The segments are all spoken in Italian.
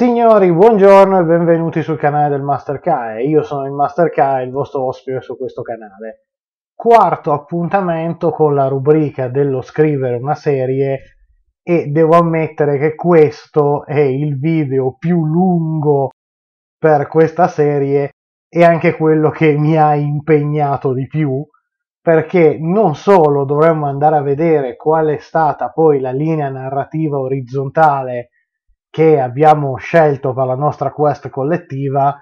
Signori, buongiorno e benvenuti sul canale del Master Kai. Io sono il Master Kai, il vostro ospite su questo canale. Quarto appuntamento con la rubrica dello scrivere una serie e devo ammettere che questo è il video più lungo per questa serie e anche quello che mi ha impegnato di più perché non solo dovremmo andare a vedere qual è stata poi la linea narrativa orizzontale che abbiamo scelto per la nostra quest collettiva,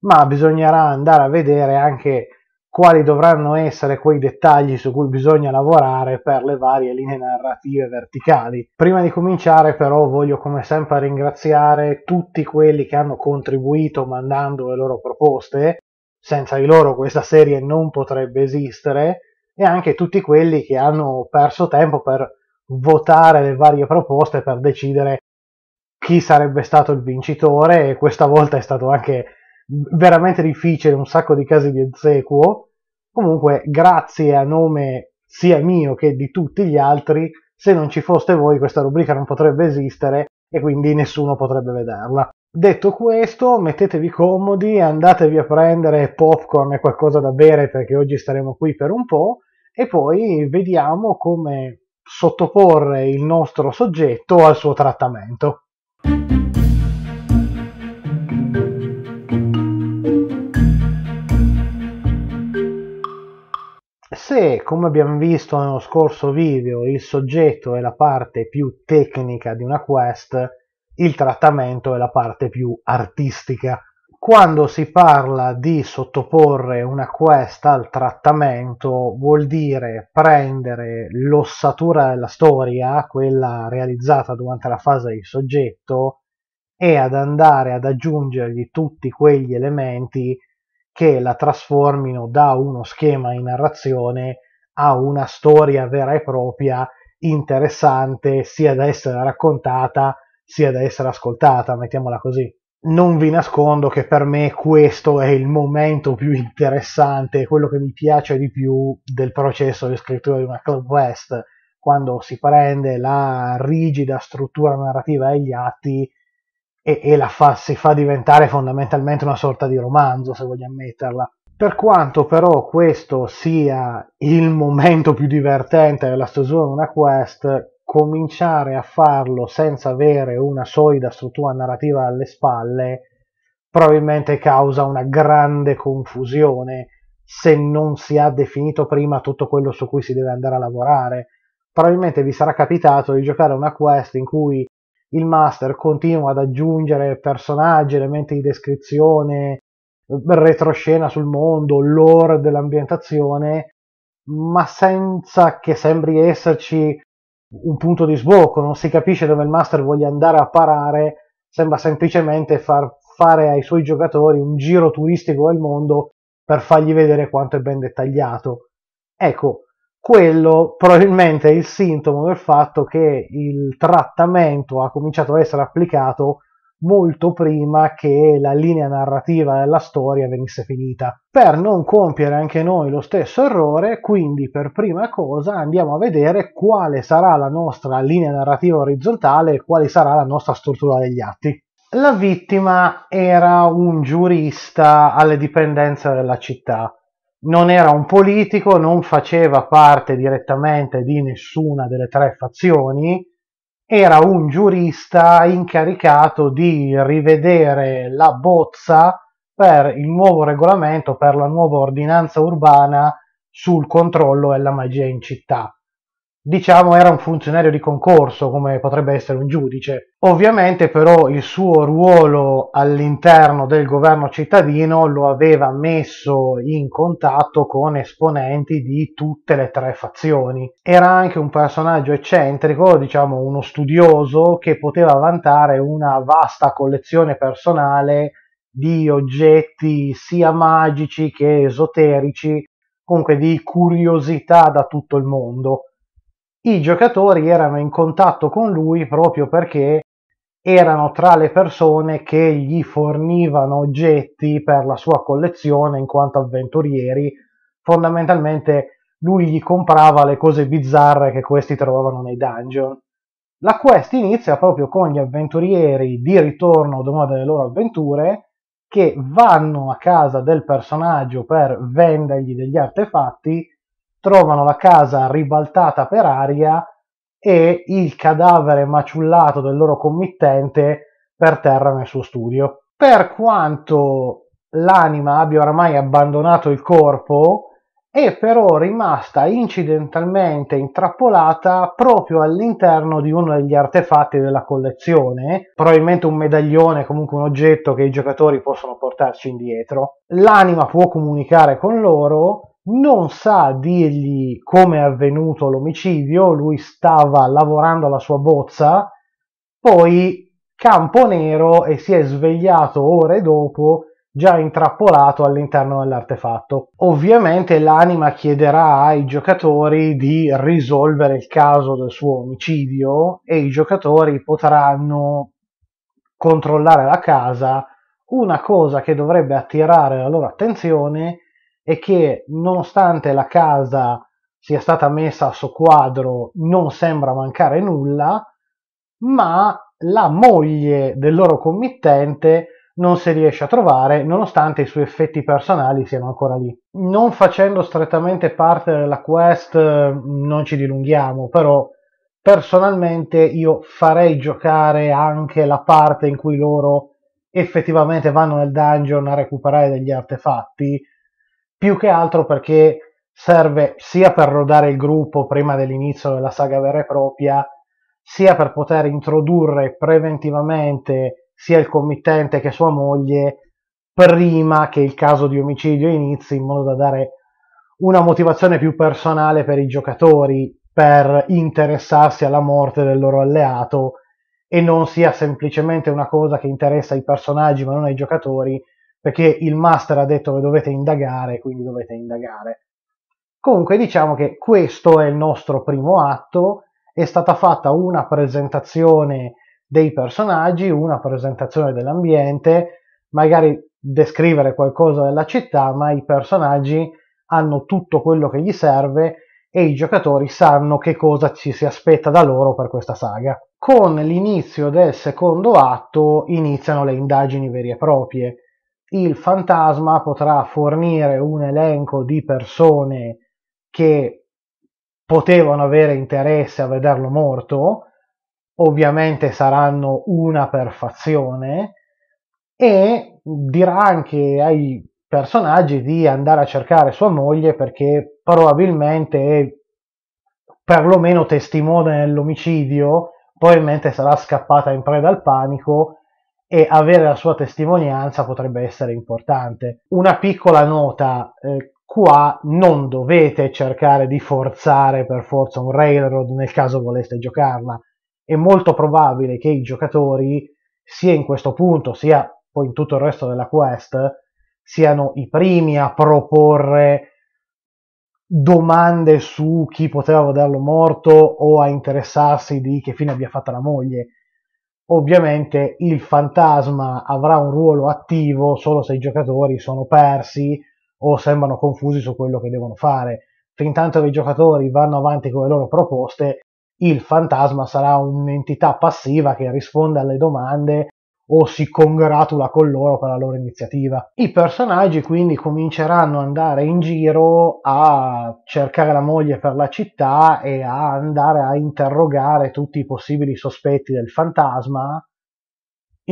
ma bisognerà andare a vedere anche quali dovranno essere quei dettagli su cui bisogna lavorare per le varie linee narrative verticali. Prima di cominciare però voglio come sempre ringraziare tutti quelli che hanno contribuito mandando le loro proposte, senza di loro questa serie non potrebbe esistere, e anche tutti quelli che hanno perso tempo per votare le varie proposte per decidere chi sarebbe stato il vincitore e questa volta è stato anche veramente difficile, un sacco di casi di ezequo. Comunque, grazie a nome sia mio che di tutti gli altri, se non ci foste voi questa rubrica non potrebbe esistere e quindi nessuno potrebbe vederla. Detto questo, mettetevi comodi, andatevi a prendere popcorn e qualcosa da bere perché oggi staremo qui per un po' e poi vediamo come sottoporre il nostro soggetto al suo trattamento. Se, come abbiamo visto nello scorso video, il soggetto è la parte più tecnica di una quest, il trattamento è la parte più artistica quando si parla di sottoporre una quest al trattamento vuol dire prendere l'ossatura della storia, quella realizzata durante la fase di soggetto, e ad andare ad aggiungergli tutti quegli elementi che la trasformino da uno schema di narrazione a una storia vera e propria interessante sia da essere raccontata sia da essere ascoltata, mettiamola così non vi nascondo che per me questo è il momento più interessante, quello che mi piace di più del processo di scrittura di una Club West, quando si prende la rigida struttura narrativa degli atti e, e la fa, si fa diventare fondamentalmente una sorta di romanzo, se voglio ammetterla. Per quanto però questo sia il momento più divertente della stesura di una quest, cominciare a farlo senza avere una solida struttura narrativa alle spalle probabilmente causa una grande confusione se non si ha definito prima tutto quello su cui si deve andare a lavorare. Probabilmente vi sarà capitato di giocare una quest in cui il master continua ad aggiungere personaggi, elementi di descrizione, retroscena sul mondo, lore dell'ambientazione, ma senza che sembri esserci un punto di sbocco, non si capisce dove il master voglia andare a parare, sembra semplicemente far fare ai suoi giocatori un giro turistico del mondo per fargli vedere quanto è ben dettagliato. Ecco, quello probabilmente è il sintomo del fatto che il trattamento ha cominciato ad essere applicato molto prima che la linea narrativa della storia venisse finita. Per non compiere anche noi lo stesso errore, quindi per prima cosa andiamo a vedere quale sarà la nostra linea narrativa orizzontale e quale sarà la nostra struttura degli atti. La vittima era un giurista alle dipendenze della città. Non era un politico, non faceva parte direttamente di nessuna delle tre fazioni, era un giurista incaricato di rivedere la bozza per il nuovo regolamento, per la nuova ordinanza urbana sul controllo e la magia in città diciamo era un funzionario di concorso come potrebbe essere un giudice. Ovviamente però il suo ruolo all'interno del governo cittadino lo aveva messo in contatto con esponenti di tutte le tre fazioni. Era anche un personaggio eccentrico, diciamo uno studioso che poteva vantare una vasta collezione personale di oggetti sia magici che esoterici, comunque di curiosità da tutto il mondo i giocatori erano in contatto con lui proprio perché erano tra le persone che gli fornivano oggetti per la sua collezione in quanto avventurieri. Fondamentalmente lui gli comprava le cose bizzarre che questi trovavano nei dungeon. La quest inizia proprio con gli avventurieri di ritorno ad una delle loro avventure che vanno a casa del personaggio per vendergli degli artefatti trovano la casa ribaltata per aria e il cadavere maciullato del loro committente per terra nel suo studio. Per quanto l'anima abbia ormai abbandonato il corpo, è però rimasta incidentalmente intrappolata proprio all'interno di uno degli artefatti della collezione, probabilmente un medaglione, comunque un oggetto che i giocatori possono portarci indietro. L'anima può comunicare con loro non sa dirgli come è avvenuto l'omicidio, lui stava lavorando alla sua bozza, poi campo nero e si è svegliato ore dopo già intrappolato all'interno dell'artefatto. Ovviamente l'anima chiederà ai giocatori di risolvere il caso del suo omicidio e i giocatori potranno controllare la casa, una cosa che dovrebbe attirare la loro attenzione è è che nonostante la casa sia stata messa a soqquadro non sembra mancare nulla, ma la moglie del loro committente non si riesce a trovare nonostante i suoi effetti personali siano ancora lì. Non facendo strettamente parte della quest non ci dilunghiamo, però personalmente io farei giocare anche la parte in cui loro effettivamente vanno nel dungeon a recuperare degli artefatti più che altro perché serve sia per rodare il gruppo prima dell'inizio della saga vera e propria, sia per poter introdurre preventivamente sia il committente che sua moglie prima che il caso di omicidio inizi in modo da dare una motivazione più personale per i giocatori per interessarsi alla morte del loro alleato e non sia semplicemente una cosa che interessa i personaggi ma non ai giocatori perché il master ha detto che dovete indagare, quindi dovete indagare. Comunque diciamo che questo è il nostro primo atto, è stata fatta una presentazione dei personaggi, una presentazione dell'ambiente, magari descrivere qualcosa della città, ma i personaggi hanno tutto quello che gli serve e i giocatori sanno che cosa ci si aspetta da loro per questa saga. Con l'inizio del secondo atto iniziano le indagini vere e proprie il fantasma potrà fornire un elenco di persone che potevano avere interesse a vederlo morto, ovviamente saranno una perfazione, e dirà anche ai personaggi di andare a cercare sua moglie perché probabilmente è perlomeno testimone dell'omicidio, probabilmente sarà scappata in preda al panico e avere la sua testimonianza potrebbe essere importante. Una piccola nota, eh, qua non dovete cercare di forzare per forza un railroad nel caso voleste giocarla. È molto probabile che i giocatori, sia in questo punto, sia poi in tutto il resto della quest, siano i primi a proporre domande su chi poteva vederlo morto o a interessarsi di che fine abbia fatto la moglie Ovviamente il fantasma avrà un ruolo attivo solo se i giocatori sono persi o sembrano confusi su quello che devono fare. Fintanto che i giocatori vanno avanti con le loro proposte, il fantasma sarà un'entità passiva che risponde alle domande o si congratula con loro per la loro iniziativa. I personaggi quindi cominceranno ad andare in giro a cercare la moglie per la città e a andare a interrogare tutti i possibili sospetti del fantasma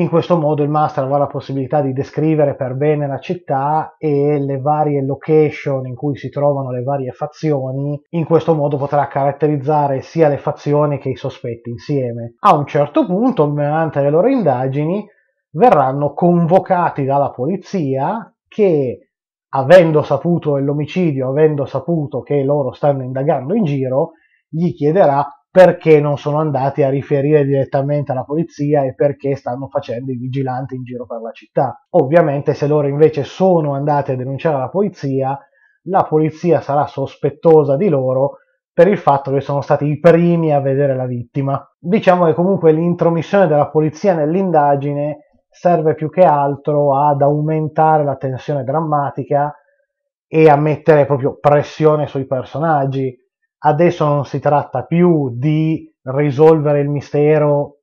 in questo modo il master avrà la possibilità di descrivere per bene la città e le varie location in cui si trovano le varie fazioni. In questo modo potrà caratterizzare sia le fazioni che i sospetti insieme. A un certo punto, durante le loro indagini, verranno convocati dalla polizia che, avendo saputo l'omicidio, avendo saputo che loro stanno indagando in giro, gli chiederà perché non sono andati a riferire direttamente alla polizia e perché stanno facendo i vigilanti in giro per la città. Ovviamente se loro invece sono andati a denunciare alla polizia, la polizia sarà sospettosa di loro per il fatto che sono stati i primi a vedere la vittima. Diciamo che comunque l'intromissione della polizia nell'indagine serve più che altro ad aumentare la tensione drammatica e a mettere proprio pressione sui personaggi adesso non si tratta più di risolvere il mistero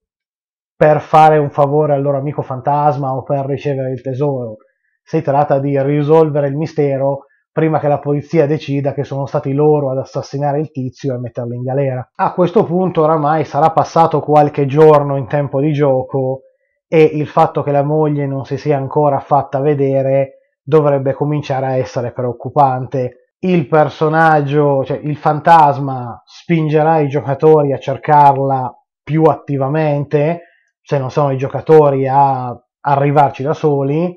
per fare un favore al loro amico fantasma o per ricevere il tesoro. Si tratta di risolvere il mistero prima che la polizia decida che sono stati loro ad assassinare il tizio e metterlo in galera. A questo punto oramai sarà passato qualche giorno in tempo di gioco e il fatto che la moglie non si sia ancora fatta vedere dovrebbe cominciare a essere preoccupante il personaggio, cioè il fantasma spingerà i giocatori a cercarla più attivamente, se non sono i giocatori a arrivarci da soli.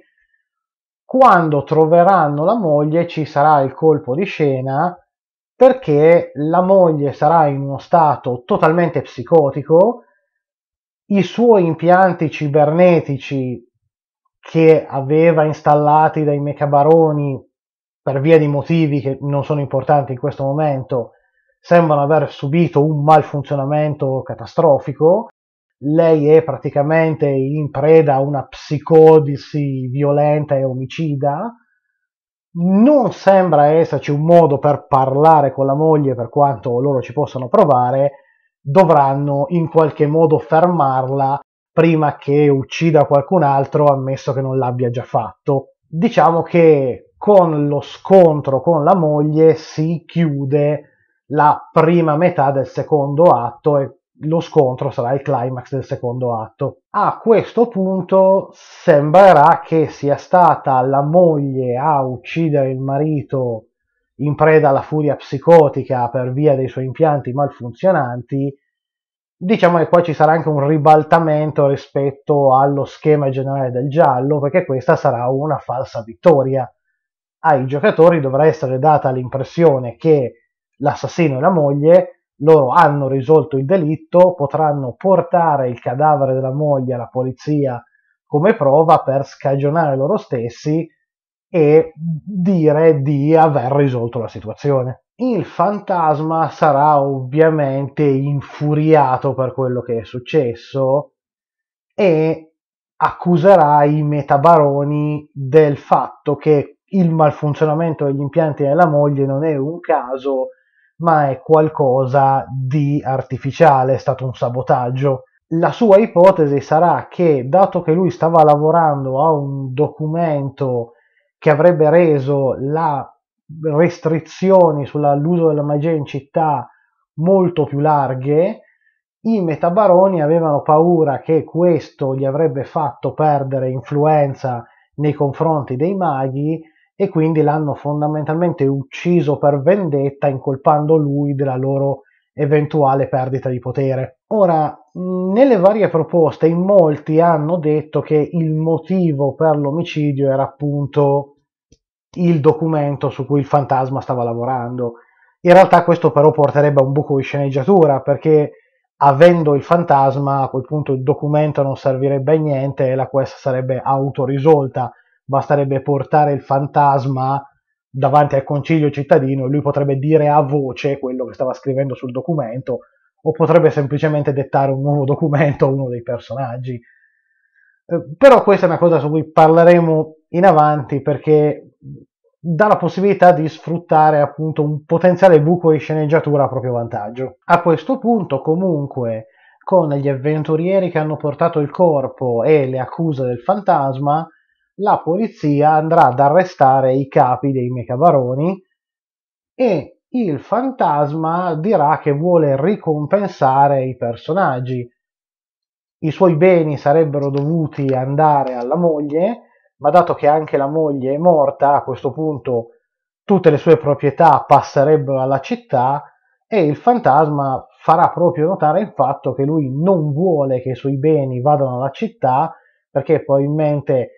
Quando troveranno la moglie ci sarà il colpo di scena perché la moglie sarà in uno stato totalmente psicotico, i suoi impianti cibernetici che aveva installati dai mecabaroni per via di motivi che non sono importanti in questo momento, sembrano aver subito un malfunzionamento catastrofico. Lei è praticamente in preda a una psicodisi violenta e omicida. Non sembra esserci un modo per parlare con la moglie, per quanto loro ci possano provare. Dovranno in qualche modo fermarla prima che uccida qualcun altro, ammesso che non l'abbia già fatto. Diciamo che con lo scontro con la moglie si chiude la prima metà del secondo atto e lo scontro sarà il climax del secondo atto. A questo punto sembrerà che sia stata la moglie a uccidere il marito in preda alla furia psicotica per via dei suoi impianti malfunzionanti. Diciamo che qua ci sarà anche un ribaltamento rispetto allo schema generale del giallo, perché questa sarà una falsa vittoria ai giocatori dovrà essere data l'impressione che l'assassino e la moglie loro hanno risolto il delitto, potranno portare il cadavere della moglie alla polizia come prova per scagionare loro stessi e dire di aver risolto la situazione. Il fantasma sarà ovviamente infuriato per quello che è successo e accuserà i metabaroni del fatto che il malfunzionamento degli impianti della moglie non è un caso, ma è qualcosa di artificiale, è stato un sabotaggio. La sua ipotesi sarà che, dato che lui stava lavorando a un documento che avrebbe reso le restrizioni sull'uso della magia in città molto più larghe, i metabaroni avevano paura che questo gli avrebbe fatto perdere influenza nei confronti dei maghi e quindi l'hanno fondamentalmente ucciso per vendetta incolpando lui della loro eventuale perdita di potere. Ora, nelle varie proposte in molti hanno detto che il motivo per l'omicidio era appunto il documento su cui il fantasma stava lavorando. In realtà questo però porterebbe a un buco di sceneggiatura perché avendo il fantasma a quel punto il documento non servirebbe a niente e la quest sarebbe autorisolta basterebbe portare il fantasma davanti al concilio cittadino e lui potrebbe dire a voce quello che stava scrivendo sul documento o potrebbe semplicemente dettare un nuovo documento a uno dei personaggi. Eh, però questa è una cosa su cui parleremo in avanti perché dà la possibilità di sfruttare appunto un potenziale buco di sceneggiatura a proprio vantaggio. A questo punto comunque con gli avventurieri che hanno portato il corpo e le accuse del fantasma la polizia andrà ad arrestare i capi dei mecabaroni e il fantasma dirà che vuole ricompensare i personaggi. I suoi beni sarebbero dovuti andare alla moglie, ma dato che anche la moglie è morta, a questo punto tutte le sue proprietà passerebbero alla città e il fantasma farà proprio notare il fatto che lui non vuole che i suoi beni vadano alla città perché probabilmente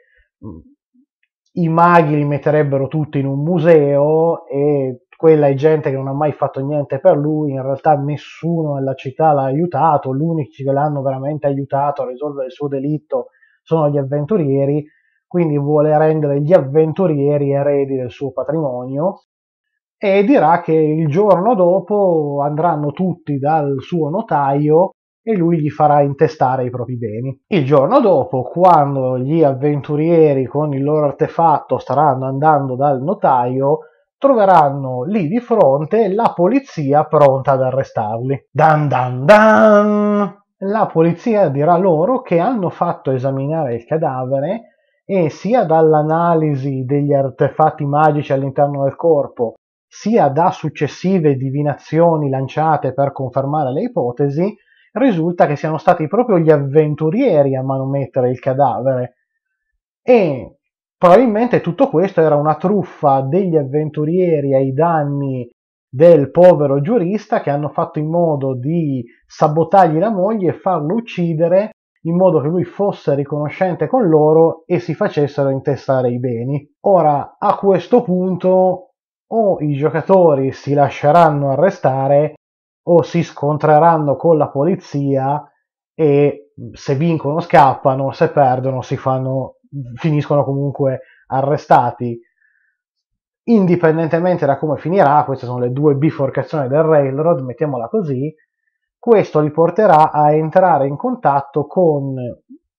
i maghi li metterebbero tutti in un museo e quella è gente che non ha mai fatto niente per lui, in realtà nessuno nella città l'ha aiutato, l'unici che l'hanno veramente aiutato a risolvere il suo delitto sono gli avventurieri, quindi vuole rendere gli avventurieri eredi del suo patrimonio e dirà che il giorno dopo andranno tutti dal suo notaio e lui gli farà intestare i propri beni. Il giorno dopo, quando gli avventurieri con il loro artefatto staranno andando dal notaio, troveranno lì di fronte la polizia pronta ad arrestarli. Dan dan dan! La polizia dirà loro che hanno fatto esaminare il cadavere e sia dall'analisi degli artefatti magici all'interno del corpo, sia da successive divinazioni lanciate per confermare le ipotesi, risulta che siano stati proprio gli avventurieri a manomettere il cadavere e probabilmente tutto questo era una truffa degli avventurieri ai danni del povero giurista che hanno fatto in modo di sabotargli la moglie e farlo uccidere in modo che lui fosse riconoscente con loro e si facessero intestare i beni. Ora, a questo punto, o i giocatori si lasceranno arrestare o si scontreranno con la polizia e se vincono scappano, se perdono si fanno, finiscono comunque arrestati. Indipendentemente da come finirà, queste sono le due biforcazioni del railroad, mettiamola così, questo li porterà a entrare in contatto con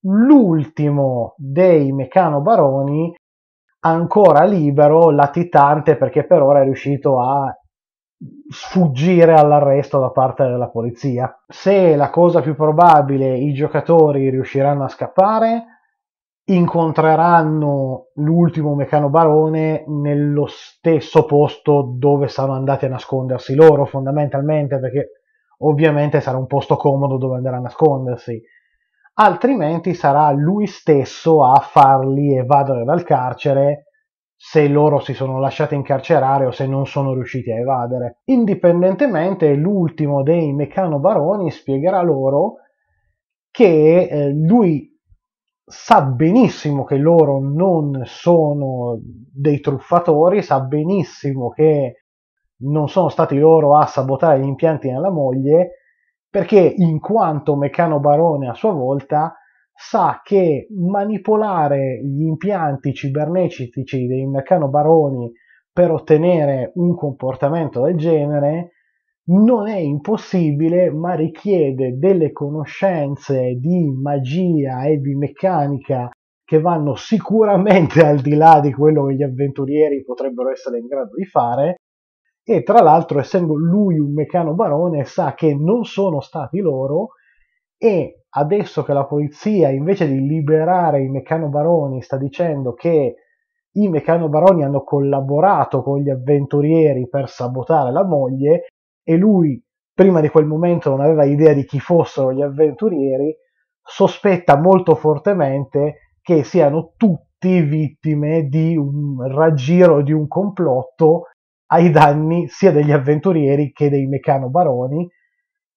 l'ultimo dei mecanobaroni ancora libero, latitante perché per ora è riuscito a sfuggire all'arresto da parte della polizia. Se la cosa più probabile i giocatori riusciranno a scappare, incontreranno l'ultimo Mecano Barone nello stesso posto dove saranno andati a nascondersi loro, fondamentalmente, perché ovviamente sarà un posto comodo dove andare a nascondersi. Altrimenti sarà lui stesso a farli evadere dal carcere se loro si sono lasciati incarcerare o se non sono riusciti a evadere. Indipendentemente, l'ultimo dei Meccano Baroni spiegherà loro che eh, lui sa benissimo che loro non sono dei truffatori, sa benissimo che non sono stati loro a sabotare gli impianti nella moglie, perché in quanto Meccano Barone a sua volta sa che manipolare gli impianti cibernetici dei meccano baroni per ottenere un comportamento del genere non è impossibile, ma richiede delle conoscenze di magia e di meccanica che vanno sicuramente al di là di quello che gli avventurieri potrebbero essere in grado di fare. E tra l'altro, essendo lui un meccano barone, sa che non sono stati loro e adesso che la polizia invece di liberare i meccano baroni sta dicendo che i meccano baroni hanno collaborato con gli avventurieri per sabotare la moglie e lui prima di quel momento non aveva idea di chi fossero gli avventurieri sospetta molto fortemente che siano tutti vittime di un raggiro di un complotto ai danni sia degli avventurieri che dei meccano baroni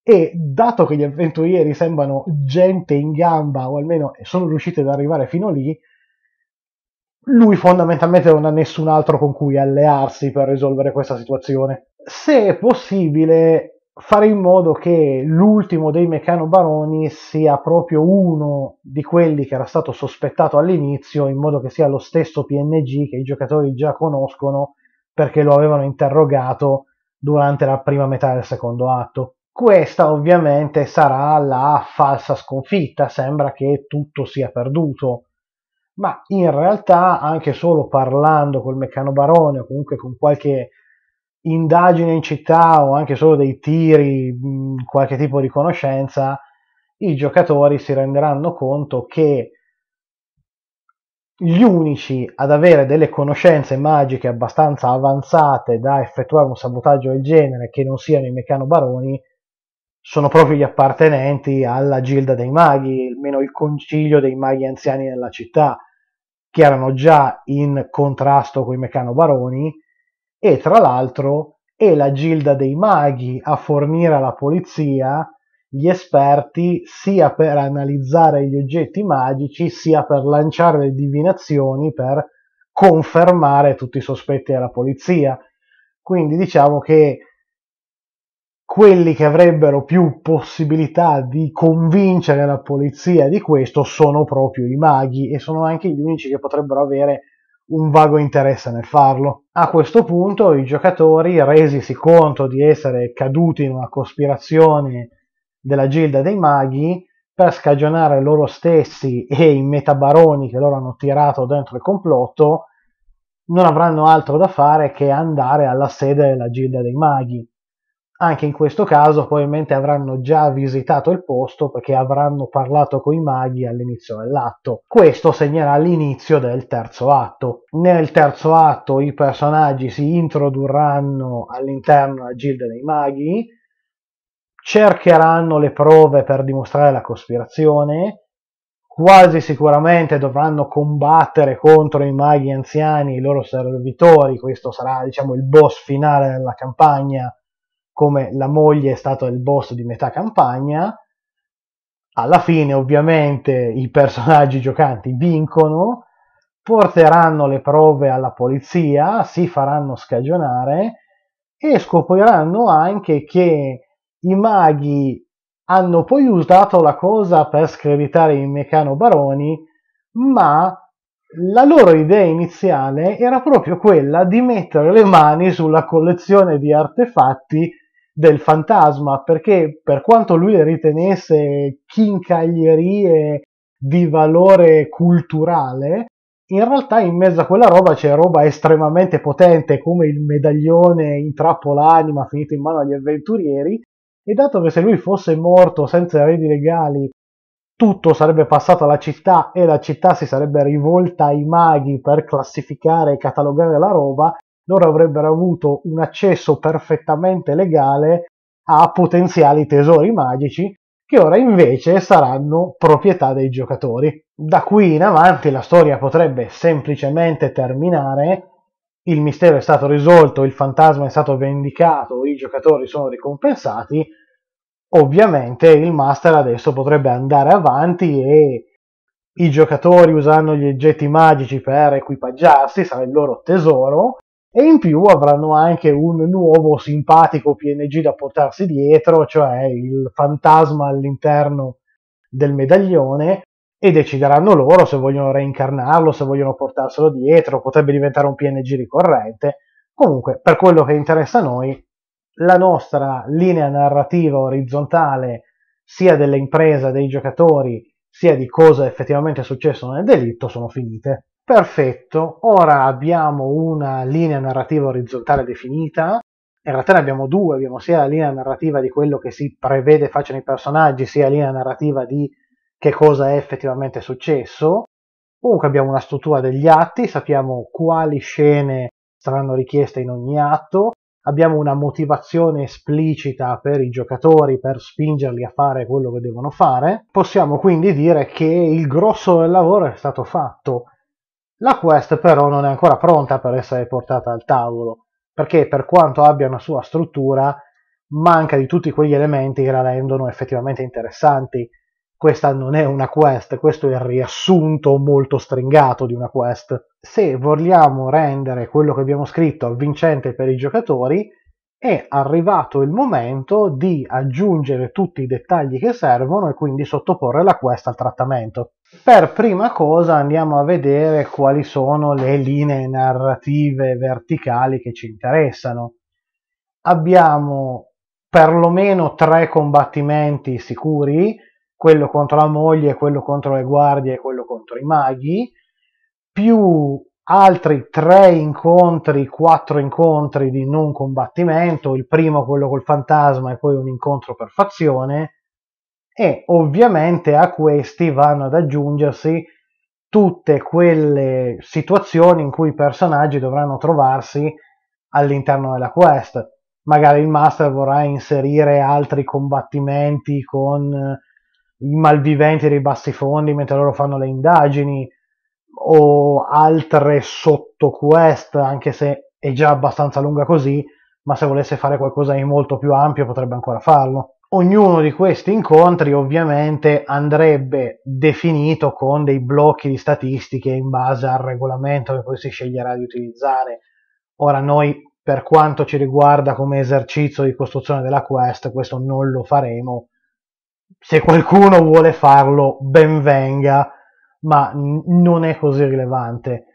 e dato che gli avventurieri sembrano gente in gamba, o almeno sono riusciti ad arrivare fino lì, lui fondamentalmente non ha nessun altro con cui allearsi per risolvere questa situazione. Se è possibile, fare in modo che l'ultimo dei meccano baroni sia proprio uno di quelli che era stato sospettato all'inizio, in modo che sia lo stesso PNG che i giocatori già conoscono perché lo avevano interrogato durante la prima metà del secondo atto. Questa ovviamente sarà la falsa sconfitta, sembra che tutto sia perduto, ma in realtà anche solo parlando col Meccano Barone o comunque con qualche indagine in città o anche solo dei tiri, qualche tipo di conoscenza, i giocatori si renderanno conto che gli unici ad avere delle conoscenze magiche abbastanza avanzate da effettuare un sabotaggio del genere che non siano i Meccano Baroni sono proprio gli appartenenti alla Gilda dei Maghi, almeno il concilio dei maghi anziani nella città, che erano già in contrasto con i mecanobaroni e tra l'altro è la Gilda dei Maghi a fornire alla polizia gli esperti sia per analizzare gli oggetti magici sia per lanciare le divinazioni per confermare tutti i sospetti alla polizia. Quindi diciamo che quelli che avrebbero più possibilità di convincere la polizia di questo sono proprio i maghi e sono anche gli unici che potrebbero avere un vago interesse nel farlo. A questo punto i giocatori, resisi conto di essere caduti in una cospirazione della Gilda dei Maghi, per scagionare loro stessi e i metabaroni che loro hanno tirato dentro il complotto, non avranno altro da fare che andare alla sede della Gilda dei Maghi. Anche in questo caso probabilmente avranno già visitato il posto perché avranno parlato con i maghi all'inizio dell'atto. Questo segnerà l'inizio del terzo atto. Nel terzo atto i personaggi si introdurranno all'interno della Gilda dei Maghi, cercheranno le prove per dimostrare la cospirazione, quasi sicuramente dovranno combattere contro i maghi anziani, i loro servitori, questo sarà diciamo il boss finale della campagna come la moglie è stato il boss di metà campagna. Alla fine, ovviamente, i personaggi giocanti vincono, porteranno le prove alla polizia, si faranno scagionare e scopriranno anche che i maghi hanno poi usato la cosa per screditare i Meccano Baroni, ma la loro idea iniziale era proprio quella di mettere le mani sulla collezione di artefatti del fantasma, perché per quanto lui ritenesse chincaglierie di valore culturale, in realtà in mezzo a quella roba c'è roba estremamente potente come il medaglione in trappola anima finito in mano agli avventurieri e dato che se lui fosse morto senza eredi legali tutto sarebbe passato alla città e la città si sarebbe rivolta ai maghi per classificare e catalogare la roba, loro avrebbero avuto un accesso perfettamente legale a potenziali tesori magici che ora invece saranno proprietà dei giocatori. Da qui in avanti la storia potrebbe semplicemente terminare, il mistero è stato risolto, il fantasma è stato vendicato, i giocatori sono ricompensati, ovviamente il master adesso potrebbe andare avanti e i giocatori usano gli oggetti magici per equipaggiarsi, sarà il loro tesoro, e in più avranno anche un nuovo simpatico PNG da portarsi dietro, cioè il fantasma all'interno del medaglione e decideranno loro se vogliono reincarnarlo, se vogliono portarselo dietro, potrebbe diventare un PNG ricorrente. Comunque, per quello che interessa a noi, la nostra linea narrativa orizzontale sia dell'impresa dei giocatori sia di cosa effettivamente è successo nel delitto sono finite. Perfetto, ora abbiamo una linea narrativa orizzontale definita, in realtà ne abbiamo due, abbiamo sia la linea narrativa di quello che si prevede facciano i personaggi, sia la linea narrativa di che cosa è effettivamente successo. Comunque abbiamo una struttura degli atti, sappiamo quali scene saranno richieste in ogni atto, abbiamo una motivazione esplicita per i giocatori per spingerli a fare quello che devono fare. Possiamo quindi dire che il grosso del lavoro è stato fatto la Quest però non è ancora pronta per essere portata al tavolo, perché per quanto abbia una sua struttura, manca di tutti quegli elementi che la rendono effettivamente interessanti. Questa non è una quest, questo è il riassunto molto stringato di una quest. Se vogliamo rendere quello che abbiamo scritto vincente per i giocatori, è arrivato il momento di aggiungere tutti i dettagli che servono e quindi sottoporre la quest al trattamento. Per prima cosa andiamo a vedere quali sono le linee narrative verticali che ci interessano. Abbiamo perlomeno tre combattimenti sicuri, quello contro la moglie, quello contro le guardie e quello contro i maghi, più altri tre incontri, quattro incontri di non combattimento, il primo quello col fantasma e poi un incontro per fazione, e ovviamente a questi vanno ad aggiungersi tutte quelle situazioni in cui i personaggi dovranno trovarsi all'interno della quest. Magari il master vorrà inserire altri combattimenti con eh, i malviventi dei bassi fondi mentre loro fanno le indagini o altre sotto quest, anche se è già abbastanza lunga così, ma se volesse fare qualcosa di molto più ampio potrebbe ancora farlo. Ognuno di questi incontri ovviamente andrebbe definito con dei blocchi di statistiche in base al regolamento che poi si sceglierà di utilizzare. Ora noi per quanto ci riguarda come esercizio di costruzione della quest, questo non lo faremo. Se qualcuno vuole farlo, ben venga, ma non è così rilevante.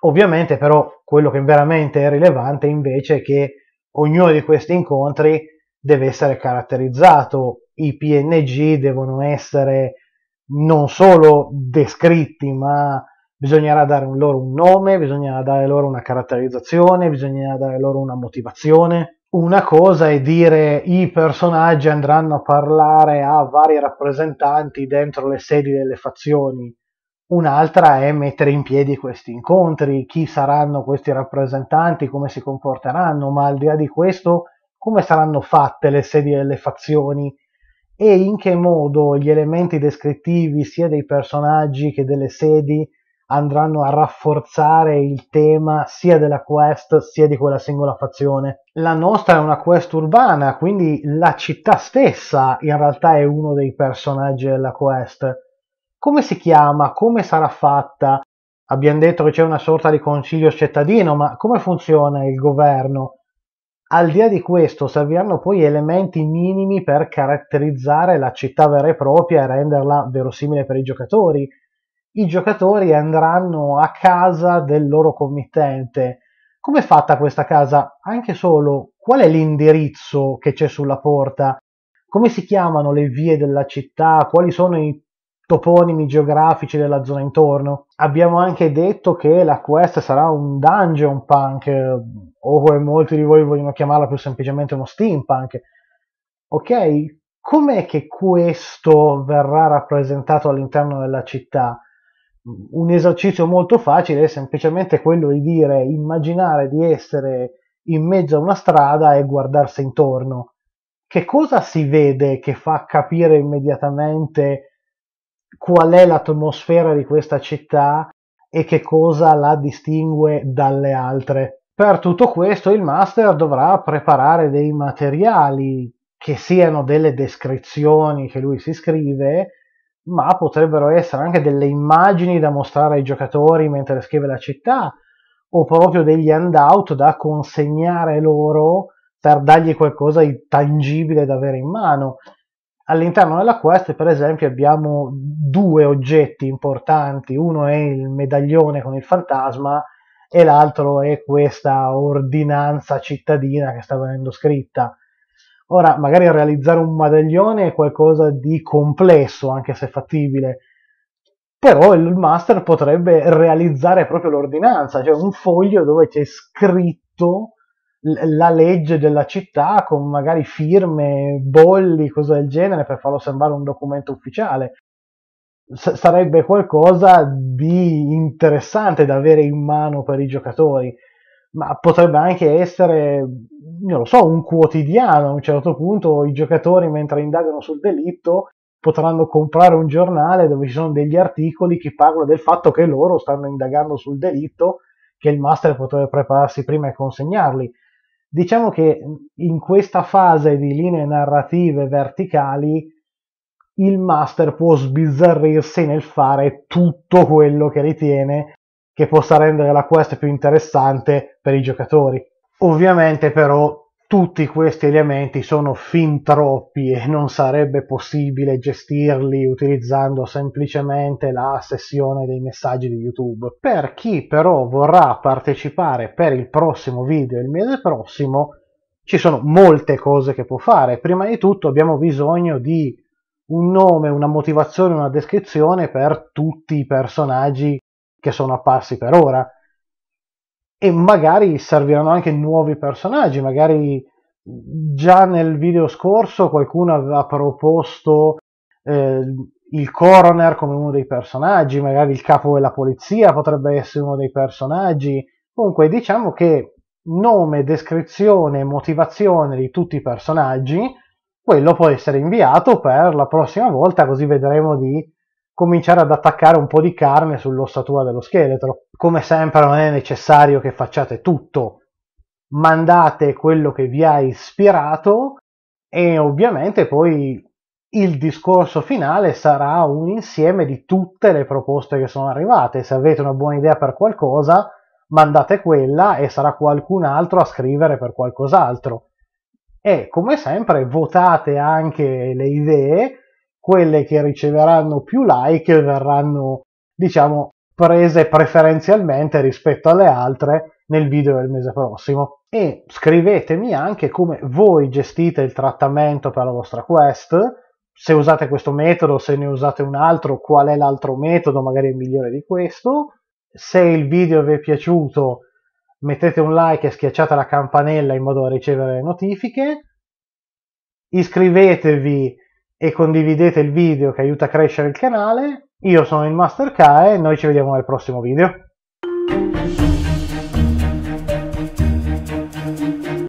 Ovviamente però quello che veramente è rilevante invece è che ognuno di questi incontri deve essere caratterizzato, i PNG devono essere non solo descritti, ma bisognerà dare loro un nome, bisognerà dare loro una caratterizzazione, bisognerà dare loro una motivazione. Una cosa è dire i personaggi andranno a parlare a vari rappresentanti dentro le sedi delle fazioni, un'altra è mettere in piedi questi incontri, chi saranno questi rappresentanti, come si comporteranno, ma al di là di questo come saranno fatte le sedie delle fazioni e in che modo gli elementi descrittivi sia dei personaggi che delle sedi andranno a rafforzare il tema sia della quest sia di quella singola fazione. La nostra è una quest urbana, quindi la città stessa in realtà è uno dei personaggi della quest. Come si chiama? Come sarà fatta? Abbiamo detto che c'è una sorta di consiglio cittadino, ma come funziona il governo? Al di là di questo serviranno poi elementi minimi per caratterizzare la città vera e propria e renderla verosimile per i giocatori. I giocatori andranno a casa del loro committente. Come è fatta questa casa? Anche solo qual è l'indirizzo che c'è sulla porta? Come si chiamano le vie della città? Quali sono i toponimi geografici della zona intorno. Abbiamo anche detto che la quest sarà un dungeon punk, o come molti di voi vogliono chiamarla più semplicemente uno steampunk. Ok, com'è che questo verrà rappresentato all'interno della città? Un esercizio molto facile è semplicemente quello di dire, immaginare di essere in mezzo a una strada e guardarsi intorno. Che cosa si vede che fa capire immediatamente qual è l'atmosfera di questa città e che cosa la distingue dalle altre. Per tutto questo il master dovrà preparare dei materiali che siano delle descrizioni che lui si scrive, ma potrebbero essere anche delle immagini da mostrare ai giocatori mentre scrive la città, o proprio degli handout da consegnare loro per dargli qualcosa di tangibile da avere in mano. All'interno della quest, per esempio, abbiamo due oggetti importanti, uno è il medaglione con il fantasma e l'altro è questa ordinanza cittadina che sta venendo scritta. Ora, magari realizzare un medaglione è qualcosa di complesso, anche se fattibile, però il master potrebbe realizzare proprio l'ordinanza, cioè un foglio dove c'è scritto la legge della città con magari firme, bolli, cose del genere per farlo sembrare un documento ufficiale. S- sarebbe qualcosa di interessante da avere in mano per i giocatori, ma potrebbe anche essere, non lo so, un quotidiano. A un certo punto i giocatori, mentre indagano sul delitto, potranno comprare un giornale dove ci sono degli articoli che parlano del fatto che loro stanno indagando sul delitto che il master potrebbe prepararsi prima e consegnarli Diciamo che in questa fase di linee narrative verticali il master può sbizzarrirsi nel fare tutto quello che ritiene che possa rendere la quest più interessante per i giocatori. Ovviamente però tutti questi elementi sono fin troppi e non sarebbe possibile gestirli utilizzando semplicemente la sessione dei messaggi di YouTube. Per chi però vorrà partecipare per il prossimo video il mese prossimo, ci sono molte cose che può fare. Prima di tutto abbiamo bisogno di un nome, una motivazione, una descrizione per tutti i personaggi che sono apparsi per ora e magari serviranno anche nuovi personaggi, magari già nel video scorso qualcuno aveva proposto eh, il coroner come uno dei personaggi, magari il capo della polizia potrebbe essere uno dei personaggi, comunque diciamo che nome, descrizione, motivazione di tutti i personaggi, quello può essere inviato per la prossima volta così vedremo di cominciare ad attaccare un po' di carne sull'ossatura dello scheletro. Come sempre non è necessario che facciate tutto, mandate quello che vi ha ispirato e ovviamente poi il discorso finale sarà un insieme di tutte le proposte che sono arrivate. Se avete una buona idea per qualcosa, mandate quella e sarà qualcun altro a scrivere per qualcos'altro. E come sempre votate anche le idee quelle che riceveranno più like verranno, diciamo, prese preferenzialmente rispetto alle altre nel video del mese prossimo. E scrivetemi anche come voi gestite il trattamento per la vostra quest, se usate questo metodo, se ne usate un altro, qual è l'altro metodo, magari è migliore di questo. Se il video vi è piaciuto, mettete un like e schiacciate la campanella in modo da ricevere le notifiche. Iscrivetevi e condividete il video che aiuta a crescere il canale. Io sono il Master K e noi ci vediamo nel prossimo video.